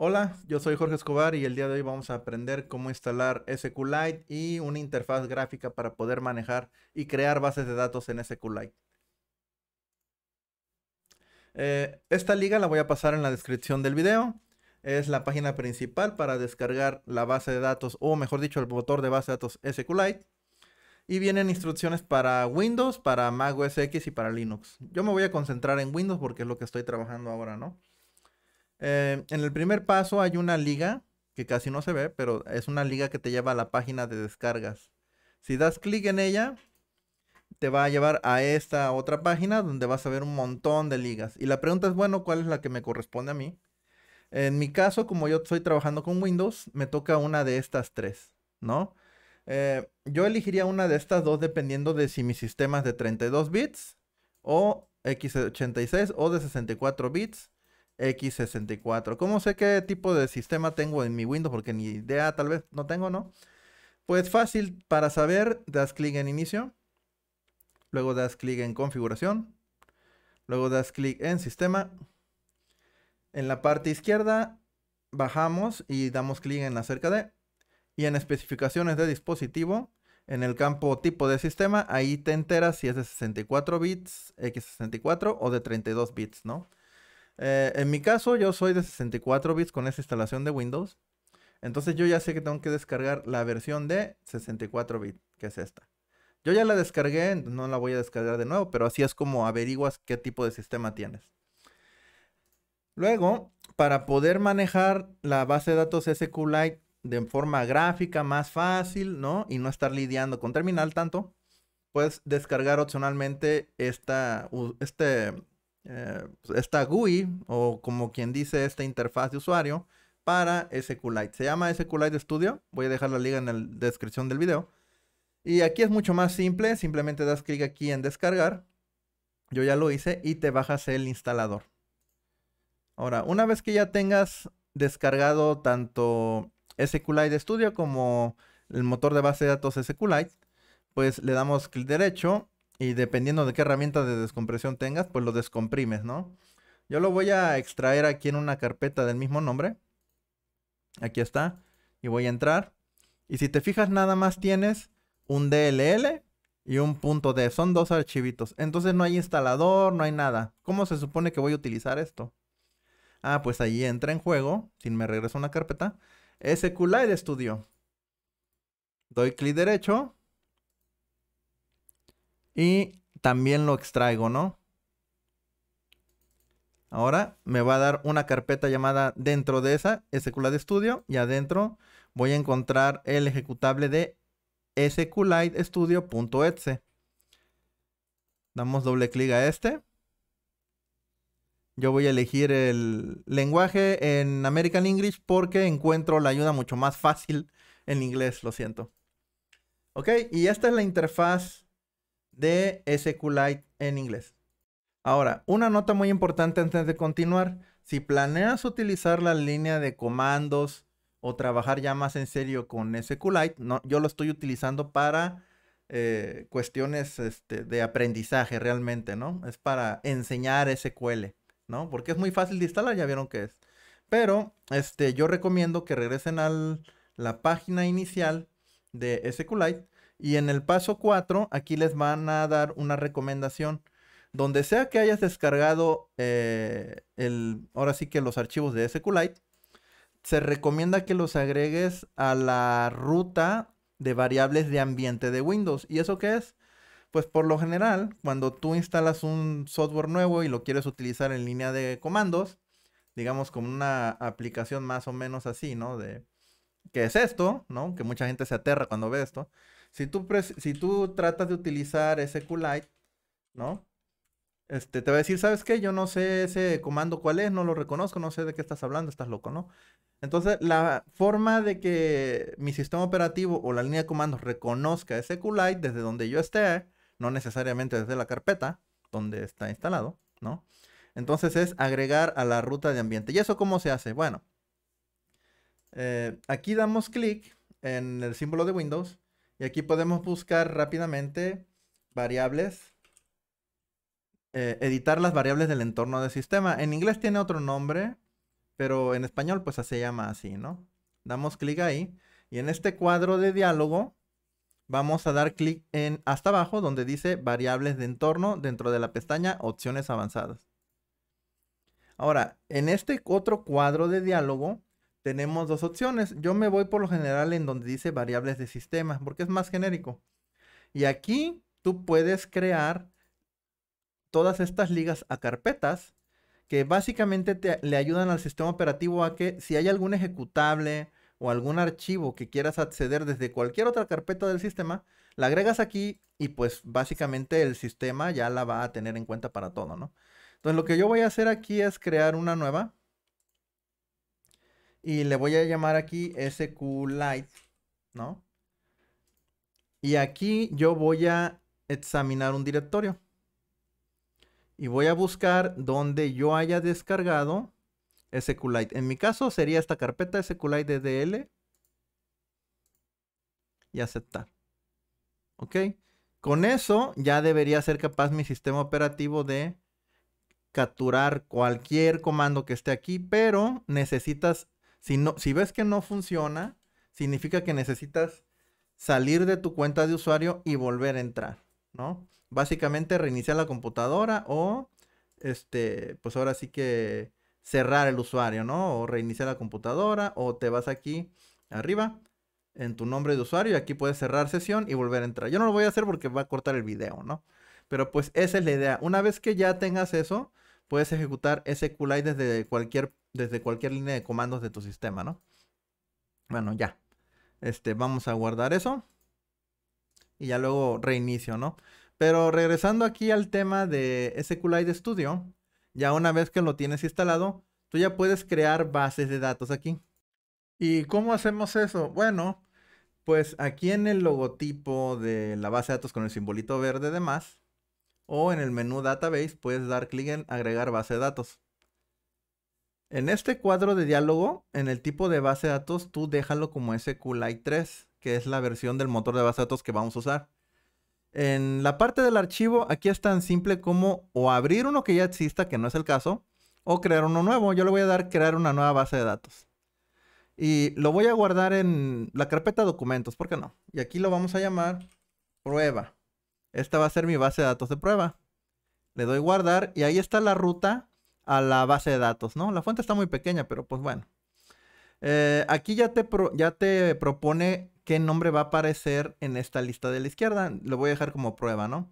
Hola, yo soy Jorge Escobar y el día de hoy vamos a aprender cómo instalar SQLite y una interfaz gráfica para poder manejar y crear bases de datos en SQLite. Eh, esta liga la voy a pasar en la descripción del video. Es la página principal para descargar la base de datos o mejor dicho el motor de base de datos SQLite. Y vienen instrucciones para Windows, para Mac OS X y para Linux. Yo me voy a concentrar en Windows porque es lo que estoy trabajando ahora, ¿no? Eh, en el primer paso hay una liga que casi no se ve, pero es una liga que te lleva a la página de descargas. Si das clic en ella, te va a llevar a esta otra página donde vas a ver un montón de ligas. Y la pregunta es, bueno, ¿cuál es la que me corresponde a mí? En mi caso, como yo estoy trabajando con Windows, me toca una de estas tres, ¿no? Eh, yo elegiría una de estas dos dependiendo de si mi sistema es de 32 bits o x86 o de 64 bits X64. ¿Cómo sé qué tipo de sistema tengo en mi Windows? Porque ni idea tal vez no tengo, ¿no? Pues fácil, para saber, das clic en inicio, luego das clic en configuración, luego das clic en sistema. En la parte izquierda bajamos y damos clic en acerca de y en especificaciones de dispositivo, en el campo tipo de sistema, ahí te enteras si es de 64 bits, X64 o de 32 bits, ¿no? Eh, en mi caso, yo soy de 64 bits con esa instalación de Windows. Entonces yo ya sé que tengo que descargar la versión de 64 bits, que es esta. Yo ya la descargué, no la voy a descargar de nuevo, pero así es como averiguas qué tipo de sistema tienes. Luego, para poder manejar la base de datos SQLite de forma gráfica, más fácil, ¿no? Y no estar lidiando con terminal tanto, puedes descargar opcionalmente esta, este eh, pues, esta GUI o como quien dice esta interfaz de usuario para SQLite. Se llama SQLite Studio. Voy a dejar la liga en la descripción del video. Y aquí es mucho más simple. Simplemente das clic aquí en descargar. Yo ya lo hice y te bajas el instalador. Ahora, una vez que ya tengas descargado tanto SQLite Studio como el motor de base de datos SQLite, pues le damos clic derecho y dependiendo de qué herramienta de descompresión tengas, pues lo descomprimes, ¿no? Yo lo voy a extraer aquí en una carpeta del mismo nombre. Aquí está. Y voy a entrar. Y si te fijas, nada más tienes un DLL y un punto .d. Son dos archivitos. Entonces no hay instalador, no hay nada. ¿Cómo se supone que voy a utilizar esto? Ah, pues ahí entra en juego, si me regreso una carpeta, SQLite Studio. Doy clic derecho y también lo extraigo, ¿no? Ahora me va a dar una carpeta llamada dentro de esa SQLite Studio y adentro voy a encontrar el ejecutable de sqlitestudio.exe. Damos doble clic a este. Yo voy a elegir el lenguaje en American English porque encuentro la ayuda mucho más fácil en inglés, lo siento. Ok, y esta es la interfaz de SQLite en inglés. Ahora, una nota muy importante antes de continuar. Si planeas utilizar la línea de comandos o trabajar ya más en serio con SQLite, no, yo lo estoy utilizando para eh, cuestiones este, de aprendizaje realmente, ¿no? Es para enseñar SQL, ¿no? Porque es muy fácil de instalar, ya vieron que es. Pero este, yo recomiendo que regresen a la página inicial de SQLite y en el paso 4, aquí les van a dar una recomendación. Donde sea que hayas descargado eh, el, ahora sí que los archivos de SQLite, se recomienda que los agregues a la ruta de variables de ambiente de Windows. ¿Y eso qué es? Pues por lo general, cuando tú instalas un software nuevo y lo quieres utilizar en línea de comandos, digamos como una aplicación más o menos así, ¿no? De qué es esto, ¿no? Que mucha gente se aterra cuando ve esto. Si tú, si tú tratas de utilizar ese QLite, ¿no? Este, te va a decir, ¿sabes qué? Yo no sé ese comando cuál es, no lo reconozco, no sé de qué estás hablando, estás loco, ¿no? Entonces, la forma de que mi sistema operativo o la línea de comandos reconozca ese QLite desde donde yo esté, no necesariamente desde la carpeta donde está instalado, ¿no? Entonces es agregar a la ruta de ambiente. ¿Y eso cómo se hace? Bueno, eh, aquí damos clic en el símbolo de Windows y aquí podemos buscar rápidamente variables. Eh, editar las variables del entorno del sistema. En inglés tiene otro nombre, pero en español pues se llama así, ¿no? Damos clic ahí. Y en este cuadro de diálogo vamos a dar clic en hasta abajo donde dice variables de entorno dentro de la pestaña opciones avanzadas. Ahora, en este otro cuadro de diálogo tenemos dos opciones. Yo me voy por lo general en donde dice variables de sistema, porque es más genérico. Y aquí tú puedes crear todas estas ligas a carpetas que básicamente le ayudan al sistema operativo a que si hay algún ejecutable o algún archivo que quieras acceder desde cualquier otra carpeta del sistema, la agregas aquí y pues básicamente el sistema ya la va a tener en cuenta para todo, ¿no? Entonces lo que yo voy a hacer aquí es crear una nueva y le voy a llamar aquí SQLite, ¿no? Y aquí yo voy a examinar un directorio. Y voy a buscar donde yo haya descargado SQLite. En mi caso sería esta carpeta SQLite DDL. Y aceptar. ¿Ok? Con eso ya debería ser capaz mi sistema operativo de capturar cualquier comando que esté aquí, pero necesitas si, no, si ves que no funciona, significa que necesitas salir de tu cuenta de usuario y volver a entrar, ¿no? Básicamente reiniciar la computadora o, este, pues ahora sí que cerrar el usuario, ¿no? O reiniciar la computadora o te vas aquí arriba en tu nombre de usuario y aquí puedes cerrar sesión y volver a entrar. Yo no lo voy a hacer porque va a cortar el video, ¿no? Pero pues esa es la idea. Una vez que ya tengas eso, puedes ejecutar SQLite desde cualquier, desde cualquier línea de comandos de tu sistema, ¿no? Bueno, ya. Este, vamos a guardar eso. Y ya luego reinicio, ¿no? Pero regresando aquí al tema de SQLite Studio, ya una vez que lo tienes instalado, tú ya puedes crear bases de datos aquí. ¿Y cómo hacemos eso? Bueno, pues aquí en el logotipo de la base de datos con el simbolito verde de más, o en el menú Database puedes dar clic en Agregar base de datos. En este cuadro de diálogo, en el tipo de base de datos, tú déjalo como SQLite 3, que es la versión del motor de base de datos que vamos a usar. En la parte del archivo, aquí es tan simple como o abrir uno que ya exista, que no es el caso, o crear uno nuevo. Yo le voy a dar crear una nueva base de datos. Y lo voy a guardar en la carpeta documentos, ¿por qué no? Y aquí lo vamos a llamar prueba. Esta va a ser mi base de datos de prueba. Le doy guardar y ahí está la ruta a la base de datos, ¿no? La fuente está muy pequeña, pero pues bueno. Eh, aquí ya te, ya te propone qué nombre va a aparecer en esta lista de la izquierda. Lo voy a dejar como prueba, ¿no?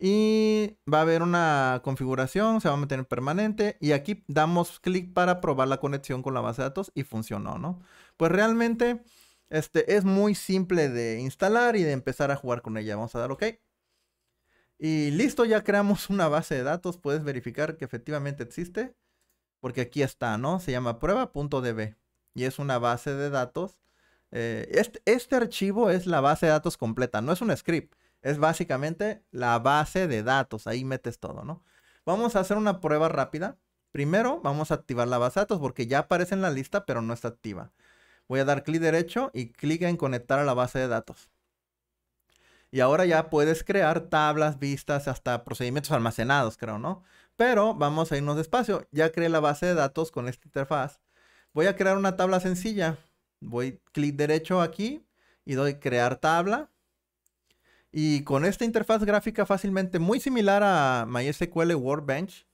Y va a haber una configuración, se va a en permanente. Y aquí damos clic para probar la conexión con la base de datos y funcionó, ¿no? Pues realmente este, es muy simple de instalar y de empezar a jugar con ella. Vamos a dar OK. Y listo, ya creamos una base de datos, puedes verificar que efectivamente existe, porque aquí está, ¿no? Se llama prueba.db y es una base de datos. Eh, este, este, archivo es la base de datos completa, no es un script, es básicamente la base de datos, ahí metes todo, ¿no? Vamos a hacer una prueba rápida. Primero vamos a activar la base de datos porque ya aparece en la lista, pero no está activa. Voy a dar clic derecho y clic en conectar a la base de datos. Y ahora ya puedes crear tablas, vistas, hasta procedimientos almacenados, creo, ¿no? Pero vamos a irnos despacio. Ya creé la base de datos con esta interfaz. Voy a crear una tabla sencilla. Voy clic derecho aquí y doy crear tabla. Y con esta interfaz gráfica fácilmente muy similar a MySQL Workbench,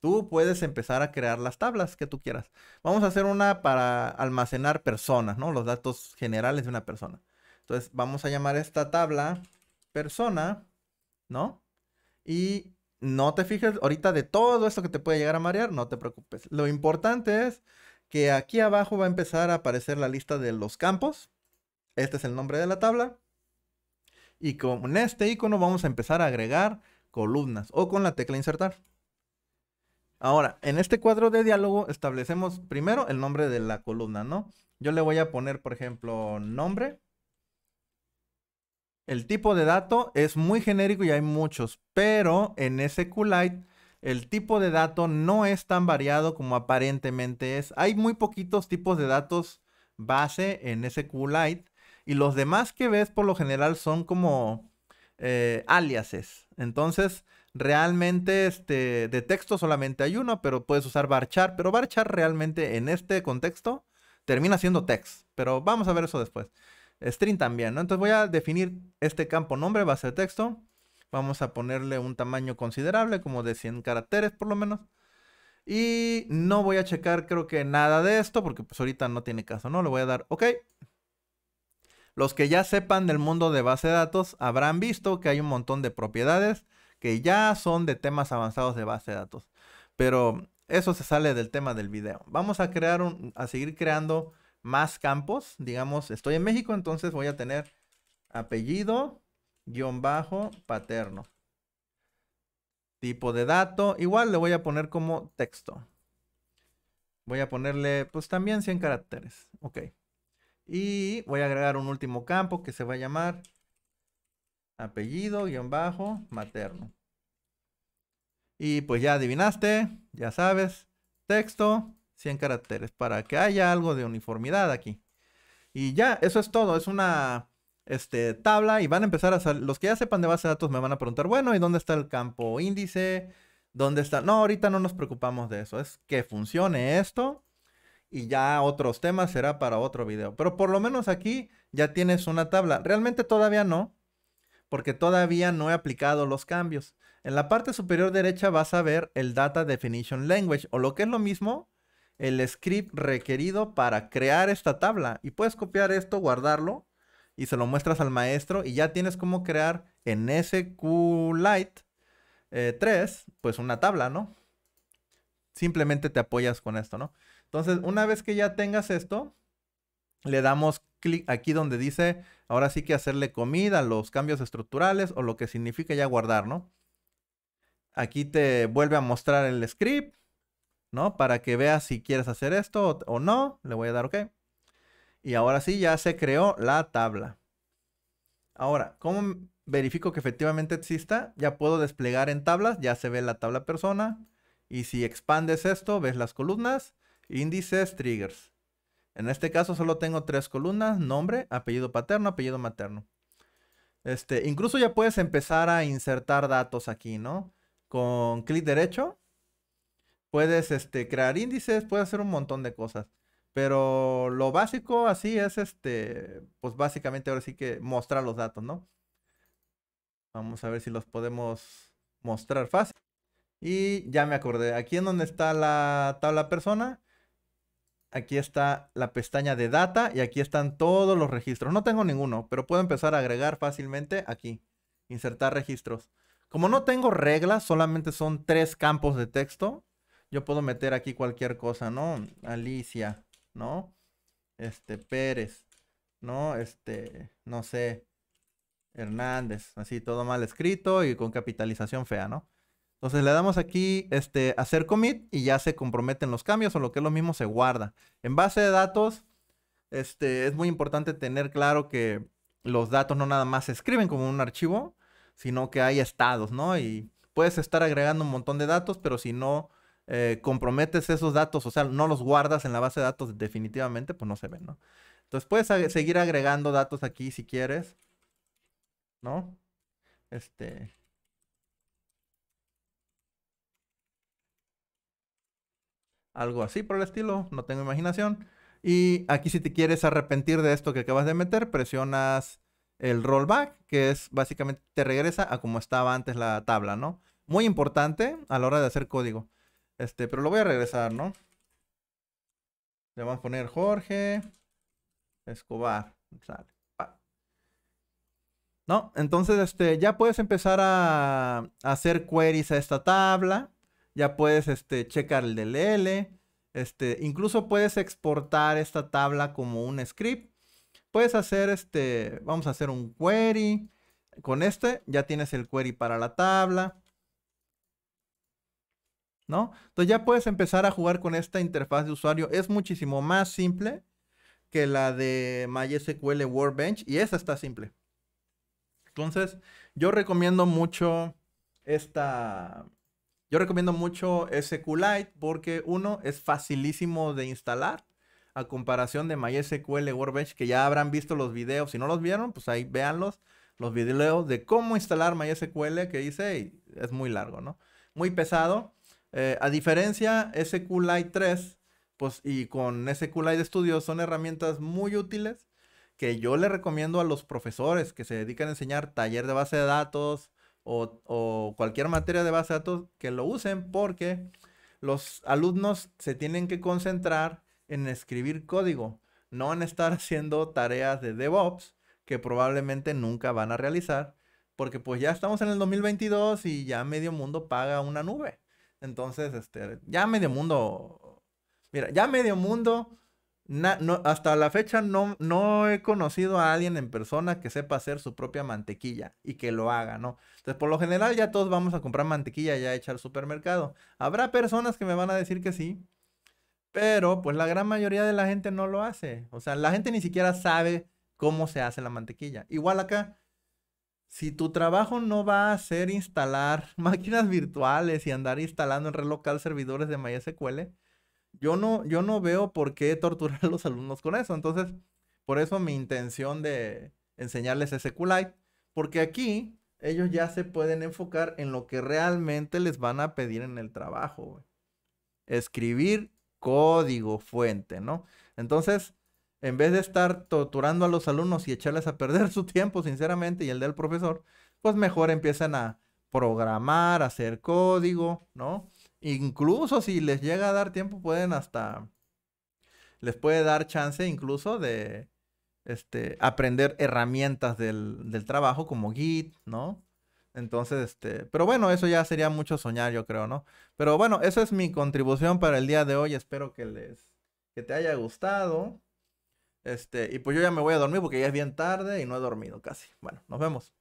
tú puedes empezar a crear las tablas que tú quieras. Vamos a hacer una para almacenar personas, ¿no? Los datos generales de una persona. Entonces vamos a llamar esta tabla persona, ¿no? Y no te fijes ahorita de todo esto que te puede llegar a marear, no te preocupes. Lo importante es que aquí abajo va a empezar a aparecer la lista de los campos. Este es el nombre de la tabla. Y con este icono vamos a empezar a agregar columnas o con la tecla insertar. Ahora, en este cuadro de diálogo establecemos primero el nombre de la columna, ¿no? Yo le voy a poner, por ejemplo, nombre el tipo de dato es muy genérico y hay muchos, pero en SQLite el tipo de dato no es tan variado como aparentemente es. Hay muy poquitos tipos de datos base en SQLite y los demás que ves por lo general son como eh, aliases. Entonces, realmente este, de texto solamente hay uno, pero puedes usar varchar, pero Barchar realmente en este contexto termina siendo text, pero vamos a ver eso después string también, ¿no? Entonces voy a definir este campo nombre, base de texto. Vamos a ponerle un tamaño considerable, como de 100 caracteres por lo menos. Y no voy a checar creo que nada de esto, porque pues ahorita no tiene caso, ¿no? Le voy a dar OK. Los que ya sepan del mundo de base de datos habrán visto que hay un montón de propiedades que ya son de temas avanzados de base de datos. Pero eso se sale del tema del video. Vamos a crear un, a seguir creando más campos. Digamos, estoy en México, entonces voy a tener apellido, guión bajo, paterno. Tipo de dato, igual le voy a poner como texto. Voy a ponerle, pues también 100 caracteres. Ok. Y voy a agregar un último campo que se va a llamar apellido, guión bajo, materno. Y pues ya adivinaste, ya sabes, texto, 100 caracteres para que haya algo de uniformidad aquí. Y ya, eso es todo. Es una este, tabla y van a empezar a salir. Los que ya sepan de base de datos me van a preguntar, bueno, ¿y dónde está el campo índice? ¿Dónde está? No, ahorita no nos preocupamos de eso. Es que funcione esto y ya otros temas será para otro video. Pero por lo menos aquí ya tienes una tabla. Realmente todavía no, porque todavía no he aplicado los cambios. En la parte superior derecha vas a ver el Data Definition Language o lo que es lo mismo el script requerido para crear esta tabla. Y puedes copiar esto, guardarlo y se lo muestras al maestro y ya tienes cómo crear en SQLite 3, eh, pues una tabla, ¿no? Simplemente te apoyas con esto, ¿no? Entonces, una vez que ya tengas esto, le damos clic aquí donde dice, ahora sí que hacerle comida, los cambios estructurales o lo que significa ya guardar, ¿no? Aquí te vuelve a mostrar el script ¿no? Para que veas si quieres hacer esto o, no. Le voy a dar OK. Y ahora sí, ya se creó la tabla. Ahora, ¿cómo verifico que efectivamente exista? Ya puedo desplegar en tablas, ya se ve la tabla persona. Y si expandes esto, ves las columnas, índices, triggers. En este caso solo tengo tres columnas, nombre, apellido paterno, apellido materno. Este, incluso ya puedes empezar a insertar datos aquí, ¿no? Con clic derecho Puedes este, crear índices, puedes hacer un montón de cosas. Pero lo básico así es este, pues básicamente ahora sí que mostrar los datos, ¿no? Vamos a ver si los podemos mostrar fácil. Y ya me acordé, aquí en donde está la tabla persona, aquí está la pestaña de data y aquí están todos los registros. No tengo ninguno, pero puedo empezar a agregar fácilmente aquí, insertar registros. Como no tengo reglas, solamente son tres campos de texto, yo puedo meter aquí cualquier cosa, ¿no? Alicia, ¿no? Este, Pérez, ¿no? Este, no sé, Hernández, así todo mal escrito y con capitalización fea, ¿no? Entonces le damos aquí este, hacer commit y ya se comprometen los cambios o lo que es lo mismo se guarda. En base de datos, este, es muy importante tener claro que los datos no nada más se escriben como un archivo, sino que hay estados, ¿no? Y puedes estar agregando un montón de datos, pero si no eh, comprometes esos datos, o sea, no los guardas en la base de datos definitivamente, pues no se ven, ¿no? Entonces puedes seguir agregando datos aquí si quieres, ¿no? Este... Algo así por el estilo, no tengo imaginación. Y aquí si te quieres arrepentir de esto que acabas de meter, presionas el rollback, que es básicamente te regresa a como estaba antes la tabla, ¿no? Muy importante a la hora de hacer código. Este, pero lo voy a regresar, ¿no? Le vamos a poner Jorge Escobar. ¿No? Entonces, este, ya puedes empezar a, hacer queries a esta tabla. Ya puedes, este, checar el DLL. Este, incluso puedes exportar esta tabla como un script. Puedes hacer, este, vamos a hacer un query. Con este ya tienes el query para la tabla. Entonces ya puedes empezar a jugar con esta interfaz de usuario. Es muchísimo más simple que la de MySQL Workbench y esa está simple. Entonces, yo recomiendo mucho esta... Yo recomiendo mucho SQLite porque uno es facilísimo de instalar a comparación de MySQL Workbench que ya habrán visto los videos. Si no los vieron, pues ahí véanlos, los videos de cómo instalar MySQL que hice y es muy largo, ¿no? Muy pesado. Eh, a diferencia, SQLite 3 pues, y con SQLite Studio son herramientas muy útiles que yo le recomiendo a los profesores que se dedican a enseñar taller de base de datos o, cualquier materia de base de datos que lo usen porque los alumnos se tienen que concentrar en escribir código, no en estar haciendo tareas de DevOps que probablemente nunca van a realizar, porque pues ya estamos en el 2022 y ya medio mundo paga una nube. Entonces, este, ya medio mundo, mira, ya medio mundo, no, hasta la fecha no, no he conocido a alguien en persona que sepa hacer su propia mantequilla y que lo haga, ¿no? Entonces, por lo general ya todos vamos a comprar mantequilla ya echar al supermercado. Habrá personas que me van a decir que sí, pero pues la gran mayoría de la gente no lo hace. O sea, la gente ni siquiera sabe cómo se hace la mantequilla. Igual acá, si tu trabajo no va a ser instalar máquinas virtuales y andar instalando en red local servidores de MySQL, yo no, yo no veo por qué torturar a los alumnos con eso. Entonces, por eso mi intención de enseñarles SQLite, porque aquí ellos ya se pueden enfocar en lo que realmente les van a pedir en el trabajo. Escribir código fuente, ¿no? Entonces, en vez de estar torturando a los alumnos y echarles a perder su tiempo, sinceramente, y el del profesor, pues mejor empiezan a programar, a hacer código, ¿no? Incluso si les llega a dar tiempo, pueden hasta, les puede dar chance incluso de este, aprender herramientas del, del trabajo como Git, ¿no? Entonces, este, pero bueno, eso ya sería mucho soñar, yo creo, ¿no? Pero bueno, eso es mi contribución para el día de hoy. Espero que les, que te haya gustado. Este, y pues yo ya me voy a dormir porque ya es bien tarde y no he dormido casi. Bueno, nos vemos.